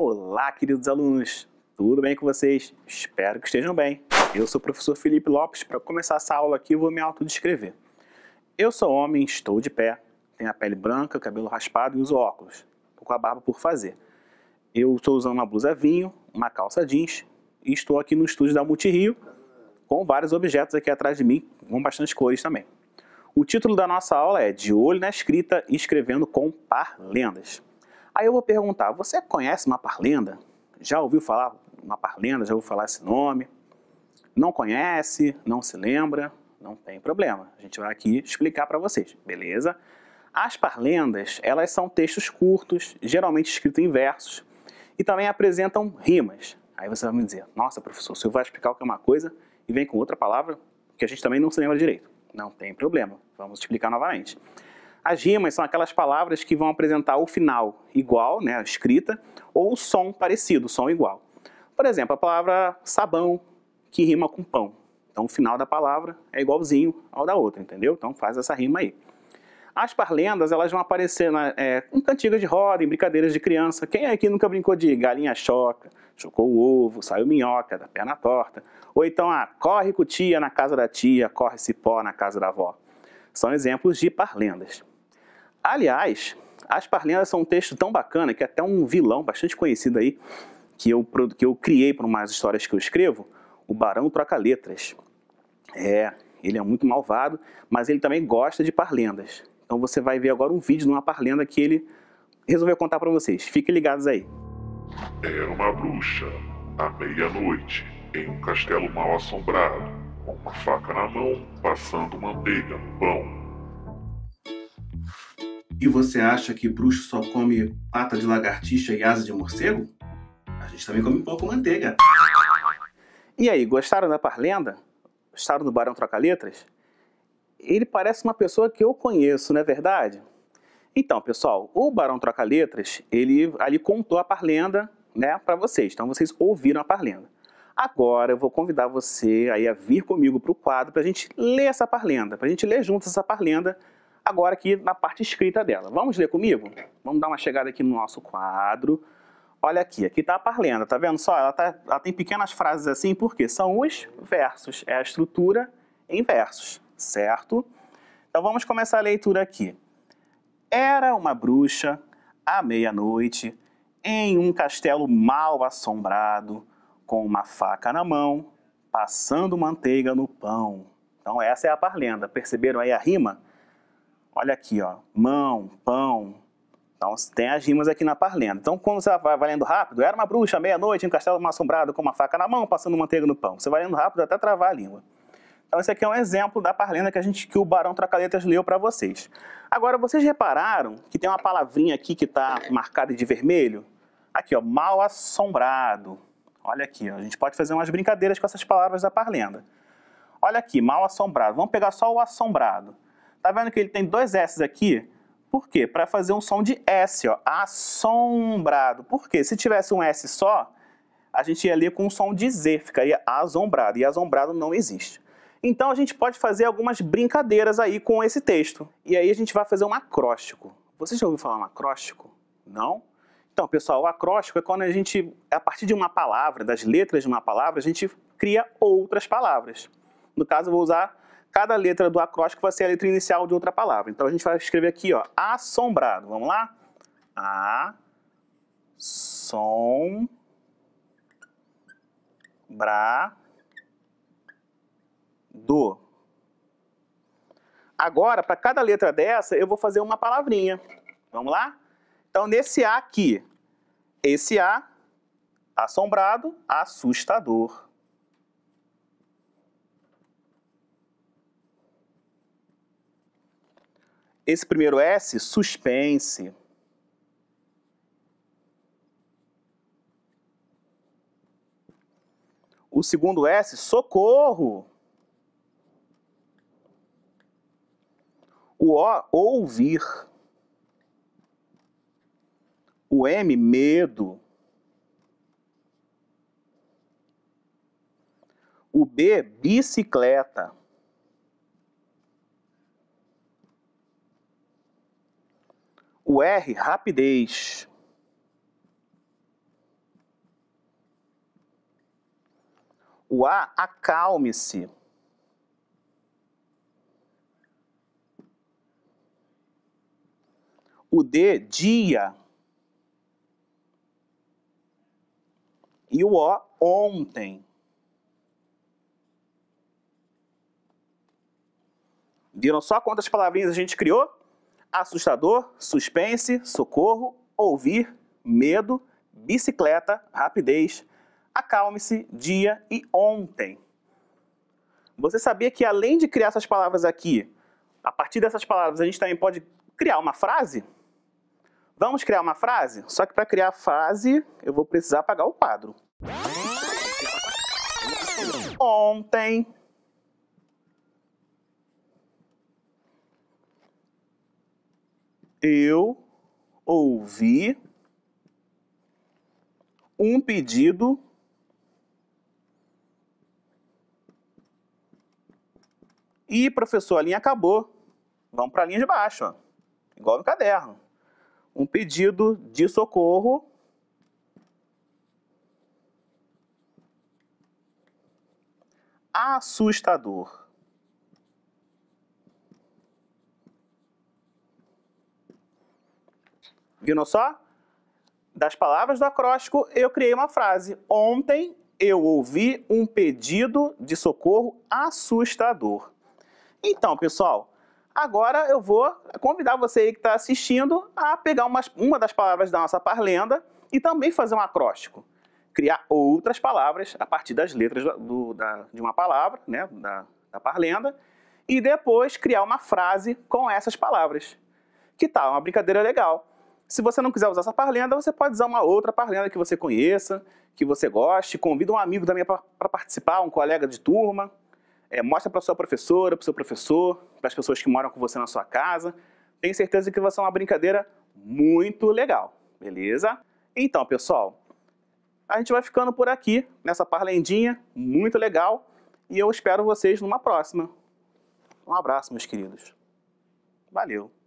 Olá, queridos alunos! Tudo bem com vocês? Espero que estejam bem. Eu sou o professor Felipe Lopes. Para começar essa aula aqui, eu vou me autodescrever. Eu sou homem, estou de pé, tenho a pele branca, cabelo raspado e uso óculos. Estou com a barba por fazer. Eu estou usando uma blusa vinho, uma calça jeans e estou aqui no estúdio da Multirio com vários objetos aqui atrás de mim, com bastante cores também. O título da nossa aula é De Olho na Escrita e Escrevendo com Lendas. Aí eu vou perguntar: você conhece parlenda? Já ouviu falar parlenda? Já ouviu falar esse nome? Não conhece? Não se lembra? Não tem problema. A gente vai aqui explicar para vocês, beleza? As parlendas, elas são textos curtos, geralmente escritos em versos, e também apresentam rimas. Aí você vai me dizer, nossa, professor, o senhor vai explicar o que é uma coisa e vem com outra palavra que a gente também não se lembra direito. Não tem problema, vamos explicar novamente. As rimas são aquelas palavras que vão apresentar o final igual, né, a escrita, ou o som parecido, som igual. Por exemplo, a palavra sabão, que rima com pão. Então o final da palavra é igualzinho ao da outra, entendeu? Então faz essa rima aí. As parlendas, elas vão aparecer na, é, em cantigas de roda, em brincadeiras de criança. Quem aqui é nunca brincou de galinha choca, chocou o ovo, saiu minhoca, da perna torta? Ou então, ah, corre com tia na casa da tia, corre cipó na casa da avó. São exemplos de parlendas. Aliás, As Parlendas são um texto tão bacana que até um vilão bastante conhecido aí, que eu, que eu criei para umas histórias que eu escrevo, o Barão Troca Letras. É, ele é muito malvado, mas ele também gosta de parlendas. Então você vai ver agora um vídeo de uma parlenda que ele resolveu contar para vocês. Fiquem ligados aí. Era é uma bruxa, à meia-noite, em um castelo mal assombrado, com uma faca na mão, passando manteiga no pão. E você acha que bruxo só come pata de lagartixa e asa de morcego? A gente também come pouco manteiga. E aí, gostaram da Parlenda? Gostaram do Barão Troca-Letras? Ele parece uma pessoa que eu conheço, não é verdade? Então, pessoal, o Barão Troca-Letras, ele ali contou a Parlenda né, para vocês. Então, vocês ouviram a Parlenda. Agora eu vou convidar você aí a vir comigo para o quadro para a gente ler essa parlenda, para a gente ler juntos essa parlenda agora aqui na parte escrita dela. Vamos ler comigo? Vamos dar uma chegada aqui no nosso quadro. Olha aqui, aqui está a parlenda, tá vendo só? Ela, tá, ela tem pequenas frases assim, porque são os versos, é a estrutura em versos, certo? Então vamos começar a leitura aqui. Era uma bruxa, à meia-noite, em um castelo mal assombrado, com uma faca na mão, passando manteiga no pão. Então essa é a parlenda. Perceberam aí a rima? Olha aqui, ó, mão, pão. Então, tem as rimas aqui na parlenda. Então, quando você vai, vai lendo rápido, era uma bruxa, meia-noite, em um castelo assombrado, com uma faca na mão, passando manteiga no pão. Você vai lendo rápido até travar a língua. Então, esse aqui é um exemplo da parlenda que, a gente, que o Barão Tracaletas leu para vocês. Agora, vocês repararam que tem uma palavrinha aqui que está marcada de vermelho? Aqui, ó, mal assombrado. Olha aqui, ó, a gente pode fazer umas brincadeiras com essas palavras da parlenda. Olha aqui, mal assombrado. Vamos pegar só o assombrado. Tá vendo que ele tem dois S aqui? Por quê? Para fazer um som de S, ó, assombrado. Por quê? Se tivesse um S só, a gente ia ler com um som de Z, ficaria assombrado, e assombrado não existe. Então a gente pode fazer algumas brincadeiras aí com esse texto. E aí a gente vai fazer um acróstico. Você já ouviu falar um acróstico? Não? Então, pessoal, o acróstico é quando a gente, a partir de uma palavra, das letras de uma palavra, a gente cria outras palavras. No caso, eu vou usar cada letra do acróstico vai ser a letra inicial de outra palavra. Então a gente vai escrever aqui, ó, assombrado. Vamos lá? A som bra do. Agora, para cada letra dessa, eu vou fazer uma palavrinha. Vamos lá? Então, nesse A aqui, esse A, assombrado, assustador. esse primeiro S, suspense. O segundo S, socorro. O O, ouvir. O M, medo. O B, bicicleta. O R, rapidez. O A, acalme-se. O D, dia. E o O, ontem. Viram só quantas palavrinhas a gente criou? assustador, suspense, socorro, ouvir, medo, bicicleta, rapidez, acalme-se, dia e ontem. Você sabia que além de criar essas palavras aqui, a partir dessas palavras a gente também pode criar uma frase? Vamos criar uma frase? Só que para criar a frase, eu vou precisar apagar o quadro. Ontem eu ouvi um pedido e professor, a linha acabou. Vamos para a linha de baixo, ó. igual no caderno. Um pedido de socorro assustador. não só? Das palavras do acróstico, eu criei uma frase. Ontem eu ouvi um pedido de socorro assustador. Então, pessoal, agora eu vou convidar você aí que está assistindo a pegar uma, uma das palavras da nossa parlenda e também fazer um acróstico. Criar outras palavras a partir das letras do, da, de uma palavra, né, da, da parlenda, e depois criar uma frase com essas palavras. Que tal? É uma brincadeira legal. Se você não quiser usar essa parlenda, você pode usar uma outra parlenda que você conheça, que você goste, convida um amigo também para participar, um colega de turma, é, mostra para sua professora, para o seu professor, para as pessoas que moram com você na sua casa. Tenho certeza que vai ser uma brincadeira muito legal, beleza? Então, pessoal, a gente vai ficando por aqui nessa parlendinha muito legal e eu espero vocês numa próxima. Um abraço, meus queridos. Valeu!